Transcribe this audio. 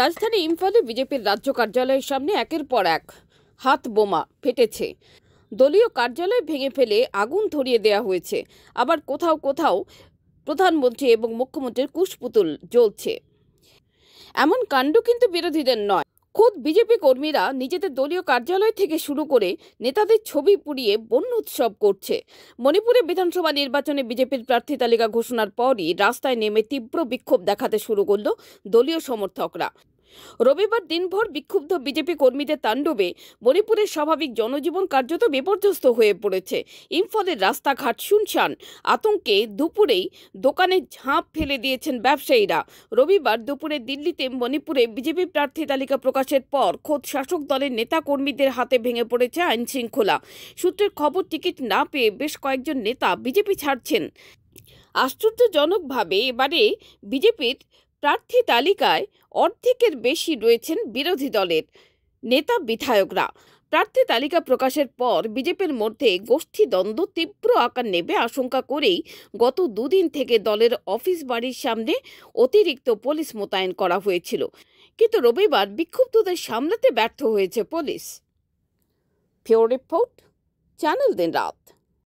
রাজধানী ইম্ফলে বিজেপির রাজ্য কার্যালয়ের সামনে একের পর এক হাত বোমা ফেটেছে দলীয় কার্যালয় ভেঙে ফেলে আগুন ধরিয়ে দেওয়া হয়েছে আবার কোথাও কোথাও প্রধানমন্ত্রী এবং মুখ্যমন্ত্রীর কুশপুতুল জ্বলছে এমন কাণ্ড কিন্তু বিরোধীদের নয় খোদ বিজেপি কর্মীরা নিজেদের দলীয় কার্যালয় থেকে শুরু করে নেতাদের ছবি পুড়িয়ে বন্য উৎসব করছে মণিপুরে বিধানসভা নির্বাচনে বিজেপির প্রার্থী তালিকা ঘোষণার পরই রাস্তায় নেমে তীব্র বিক্ষোভ দেখাতে শুরু করল দলীয় সমর্থকরা রবিবার দিনভর বিক্ষুব্ধ বিজেপি কর্মীদের তাণ্ডবে মণিপুরের স্বাভাবিক জনজীবন কার্যত বিপর্যস্ত হয়ে পড়েছে ইম্ফলের রাস্তাঘাট শুনশান আতঙ্কে দুপুরেই দোকানে ঝাঁপ ফেলে দিয়েছেন ব্যবসায়ীরা রবিবার দুপুরে দিল্লিতে মণিপুরে বিজেপি প্রার্থী তালিকা প্রকাশের পর খোদ শাসক দলের নেতা কর্মীদের হাতে ভেঙে পড়েছে আইন শৃঙ্খলা সূত্রের খবর টিকিট না পেয়ে বেশ কয়েকজন নেতা বিজেপি ছাড়ছেন আশ্চর্যজনকভাবে এবারে বিজেপির প্রার্থী তালিকায় অর্ধেকের বেশি রয়েছেন বিরোধী দলের নেতা বিধায়করা প্রার্থী তালিকা প্রকাশের পর বিজেপির মধ্যে গোষ্ঠীদ্বন্দ্ব তীব্র আকার নেবে আশঙ্কা করেই গত দুদিন থেকে দলের অফিস বাড়ির সামনে অতিরিক্ত পুলিশ মোতায়েন করা হয়েছিল কিন্তু রবিবার বিক্ষুব্ধদের সামলাতে ব্যর্থ হয়েছে পুলিশ ফিও রিপোর্ট চ্যানেল দিন রাত